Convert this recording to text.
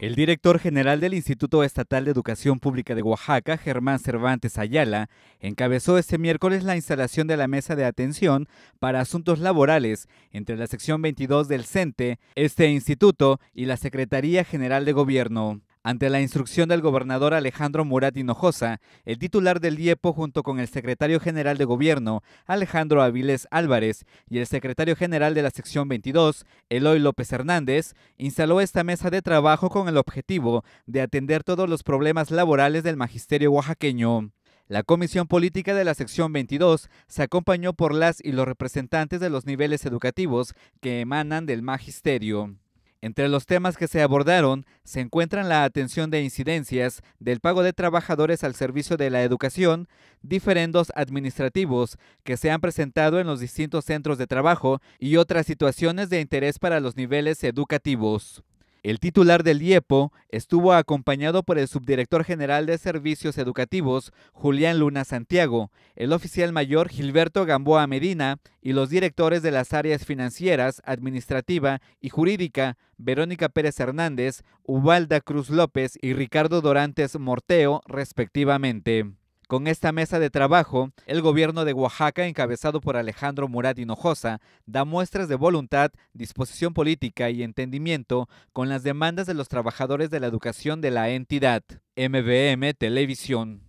El director general del Instituto Estatal de Educación Pública de Oaxaca, Germán Cervantes Ayala, encabezó este miércoles la instalación de la mesa de atención para asuntos laborales entre la sección 22 del CENTE, este instituto y la Secretaría General de Gobierno. Ante la instrucción del gobernador Alejandro Murat Hinojosa, el titular del DIEPO junto con el secretario general de gobierno, Alejandro Aviles Álvarez, y el secretario general de la sección 22, Eloy López Hernández, instaló esta mesa de trabajo con el objetivo de atender todos los problemas laborales del magisterio oaxaqueño. La Comisión Política de la Sección 22 se acompañó por las y los representantes de los niveles educativos que emanan del magisterio. Entre los temas que se abordaron se encuentran la atención de incidencias del pago de trabajadores al servicio de la educación, diferendos administrativos que se han presentado en los distintos centros de trabajo y otras situaciones de interés para los niveles educativos. El titular del IEPO estuvo acompañado por el subdirector general de Servicios Educativos, Julián Luna Santiago, el oficial mayor Gilberto Gamboa Medina y los directores de las áreas financieras, administrativa y jurídica, Verónica Pérez Hernández, Ubalda Cruz López y Ricardo Dorantes Morteo, respectivamente. Con esta mesa de trabajo, el gobierno de Oaxaca, encabezado por Alejandro Murat Hinojosa, da muestras de voluntad, disposición política y entendimiento con las demandas de los trabajadores de la educación de la entidad. MBM Televisión.